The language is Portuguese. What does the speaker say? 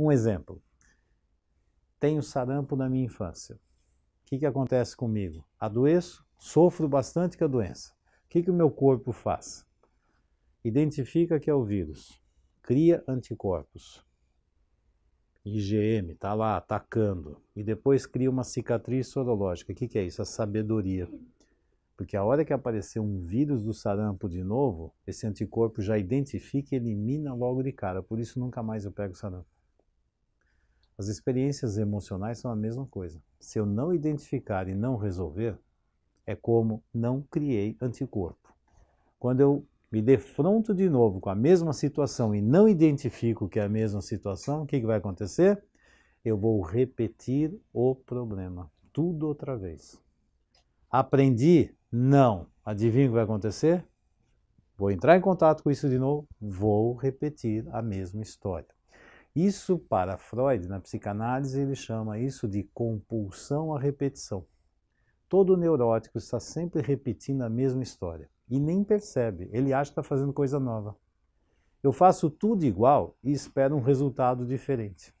Um exemplo. Tenho sarampo na minha infância. O que, que acontece comigo? Adoeço, sofro bastante com a doença. O que, que o meu corpo faz? Identifica que é o vírus, cria anticorpos. IgM está lá atacando e depois cria uma cicatriz sorológica. O que, que é isso? A sabedoria. Porque a hora que aparecer um vírus do sarampo de novo, esse anticorpo já identifica e elimina logo de cara. Por isso nunca mais eu pego sarampo. As experiências emocionais são a mesma coisa. Se eu não identificar e não resolver, é como não criei anticorpo. Quando eu me defronto de novo com a mesma situação e não identifico que é a mesma situação, o que, vai acontecer? Eu vou repetir o problema, tudo outra vez. Aprendi? Não. Adivinha o que vai acontecer? Vou entrar em contato com isso de novo, vou repetir a mesma história. Isso para Freud, na psicanálise, ele chama isso de compulsão à repetição. Todo neurótico está sempre repetindo a mesma história e nem percebe, ele acha que está fazendo coisa nova. Eu faço tudo igual e espero um resultado diferente.